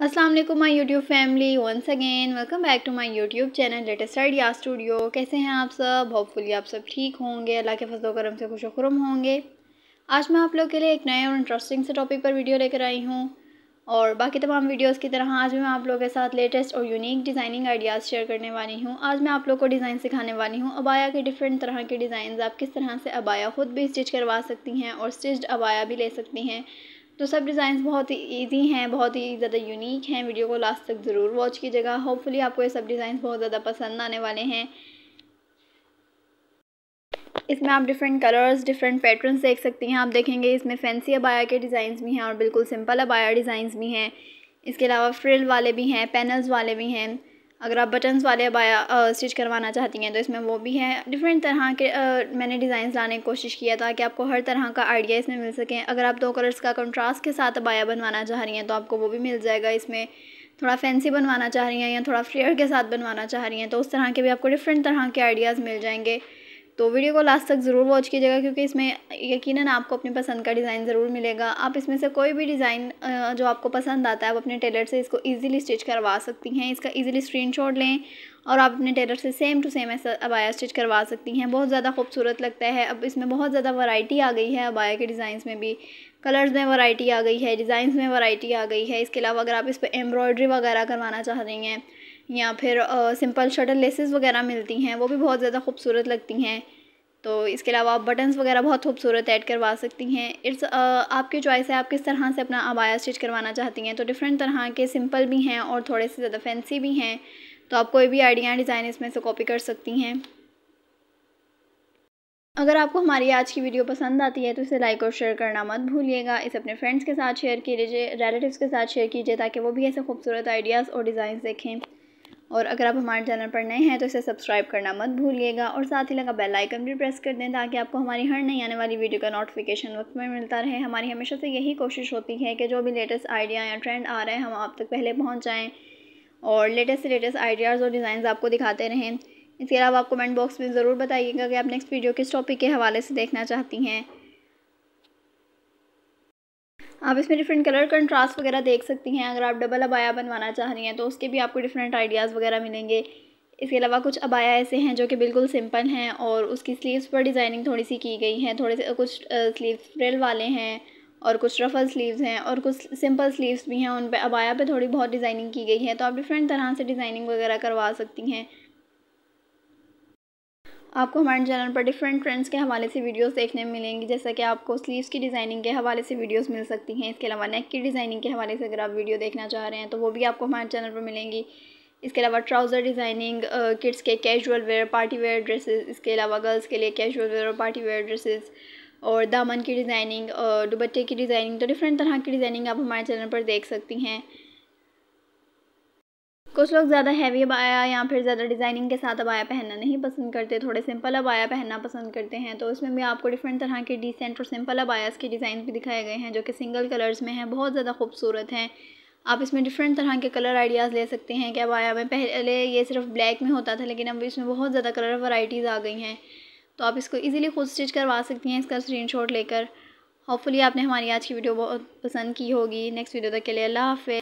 Aslam my YouTube YouTube family once again welcome back to my YouTube channel latest स्टाइड या studio कैसे हैं आप सब होपफुली आप सब ठीक होंगे अल्लाह के फजल करम से खुश खुरम होंगे आज मैं आप लोग के लिए एक नए और इंटरेस्टिंग से टॉपिक पर वीडियो लेकर आई हूँ और बाकी तमाम वीडियोज़ की तरह आज भी मैं आप लोगों के साथ लेटेस्ट और यूनिक डिज़ाइनिंग आइडियाज़ शेयर करने वाली हूँ आज मैं आप लोग को डिज़ाइन सिखाने वाली हूँ अबाया के डिफरेंट तरह के डिज़ाइन आप किस तरह से अबाया ख़ुद भी स्टिच करवा सकती हैं और स्टिच्ड अबाया भी ले सकती हैं तो सब डिज़ाइन बहुत ही ईजी हैं बहुत ही ज़्यादा यूनिक हैं वीडियो को लास्ट तक ज़रूर वॉच कीजिएगा होपफुली आपको ये सब डिज़ाइन बहुत ज़्यादा पसंद आने वाले हैं इसमें आप डिफरेंट कलर्स डिफरेंट पैटर्न्स देख सकती हैं आप देखेंगे इसमें फैंसी अबाया के डिज़ाइंस भी हैं और बिल्कुल सिंपल अबाया डिज़ाइंस भी हैं इसके अलावा फ्रिल वाले भी हैं पैनल्स वाले भी हैं अगर आप बटन्स वाले अबाया स्टिच करवाना चाहती हैं तो इसमें वो भी है डिफरेंट तरह के आ, मैंने डिज़ाइन लाने की कोशिश किया ताकि आपको हर तरह का आइडिया इसमें मिल सके अगर आप दो कलर्स का कंट्रास्ट के साथ अबाया बनवाना चाह रही हैं तो आपको वो भी मिल जाएगा इसमें थोड़ा फैंसी बनवाना चाह रही हैं या थोड़ा फ्रेयर के साथ बनवाना चाह रही हैं तो उस तरह के भी आपको डिफरेंट तरह के आइडियाज़ मिल जाएंगे तो वीडियो को लास्ट तक ज़रूर वॉच कीजिएगा क्योंकि इसमें यकीनन आपको अपनी पसंद का डिज़ाइन ज़रूर मिलेगा आप इसमें से कोई भी डिज़ाइन जो आपको पसंद आता है आप अपने टेलर से इसको ईजिली स्टिच करवा सकती हैं इसका ईजिली स्क्रीनशॉट लें और आप अपने टेलर से सेम टू सेम ऐसा अबाया स्टिच करवा सकती हैं बहुत ज़्यादा खूबसूरत लगता है अब इसमें बहुत ज़्यादा वैरायटी आ गई है अबाया के डिज़ाइन में भी कलर्स में वैरायटी आ गई है डिज़ाइंस में वैरायटी आ गई है इसके अलावा अगर आप इस पर एम्ब्रॉयडरी वगैरह करवाना चाह रही हैं या फिर सिंपल शटल लेसेस वगैरह मिलती हैं वो भी बहुत ज़्यादा खूबसूरत लगती हैं तो इसके अलावा आप बटन्स वगैरह बहुत खूबसूरत ऐड करवा सकती हैं इट्स आपकी चॉइस है आप किस तरह से अपना अबाया स्टिच करवाना चाहती हैं तो डिफरेंट तरह के सिंपल भी हैं और थोड़े से ज़्यादा फैंसी भी हैं तो आप कोई भी आइडिया डिज़ाइन इसमें से कॉपी कर सकती हैं अगर आपको हमारी आज की वीडियो पसंद आती है तो इसे लाइक और शेयर करना मत भूलिएगा इसे अपने फ्रेंड्स के साथ शेयर कीजिए रिलेटिव्स के साथ शेयर कीजिए ताकि वो भी ऐसे खूबसूरत आइडियाज़ और डिज़ाइन देखें और अगर आप हमारे चैनल पर नए हैं तो इसे सब्सक्राइब करना मत भूलिएगा और साथ ही लगा बेल आइकन भी प्रेस कर दें ताकि आपको हमारी हर नई आने वाली वीडियो का नोटिफिकेशन वक्त में मिलता रहे हमारी हमेशा से यही कोशिश होती है कि जो भी लेटेस्ट आइडिया या ट्रेंड आ रहे हैं हम आप तक पहले पहुँच जाएँ और लेटेस्ट से लेटेस्ट आइडियाज़ और डिज़ाइन आपको दिखाते रहें इसके अलावा आप कमेंट बॉक्स में ज़रूर बताइएगा कि आप नेक्स्ट वीडियो किस टॉपिक के हवाले से देखना चाहती हैं आप इसमें डिफरेंट कलर कंट्रास्ट वगैरह देख सकती हैं अगर आप डबल अबाया बनवाना चाह रही हैं तो उसके भी आपको डिफरेंट आइडियाज़ वगैरह मिलेंगे इसके अलावा कुछ अबाया ऐसे हैं जो कि बिल्कुल सिंपल हैं और उसकी स्लीव्स पर डिज़ाइनिंग थोड़ी सी की गई है थोड़े से कुछ स्लीव फ्रिल वाले हैं और कुछ रफल स्लीव्स हैं और कुछ सिंपल स्लीव्स भी हैं उन पर अबाया पे थोड़ी बहुत डिज़ाइनिंग की गई है तो आप डिफरेंट तरह से डिज़ाइनिंग वगैरह करवा सकती हैं आपको हमारे चैनल पर डिफरेंट ट्रेंड्स के हवाले से वीडियोस देखने मिलेंगी जैसा कि आपको स्लीव्स की डिज़ाइनिंग के हवाले से वीडियोस मिल सकती हैं इसके अलावा नेक की डिज़ाइनिंग के हवाले से अगर आप वीडियो देखना चाह रहे हैं तो वो भी आपको हमारे चैनल पर मिलेंगी इसके अलावा ट्राउज़र डिज़ाइनिंग किड्स के casual wear party wear dresses इसके अलावा गर्ल्स के लिए कैजुअल वेयर और पार्टी वेयर ड्रेसेस और दामन की डिज़ाइनिंग दुबट्टे की डिज़ाइनिंग तो डिफरेंट तरह की डिज़ाइनिंग आप हमारे चैनल पर देख सकती हैं कुछ लोग ज़्यादा हैवी अबाया या फिर ज़्यादा डिज़ाइनिंग के साथ अबाया पहनना नहीं पसंद करते थोड़े सिंपल अबाया पहनना पसंद करते हैं तो इसमें भी आपको डिफरेंट तरह के डिसेंट और सिंपल अबायास के डिज़ाइन भी दिखाए गए हैं जो कि सिंगल कलर्स में हैं बहुत ज़्यादा खूबसूरत हैं आप इसमें डिफरेंट तरह के कलर आइडियाज़ ले सकते हैं कि अबाया में पहले ये सिर्फ ब्लैक में होता था लेकिन अब इसमें बहुत ज़्यादा कलर वराइटीज़ आ गई हैं तो आप इसको ईजिली खुद स्टिच करवा सकती हैं इसका स्क्रीन लेकर होपफुली आपने हमारी आज की वीडियो बहुत पसंद की होगी नेक्स्ट वीडियो तक के लिए अल्लाह हाफ़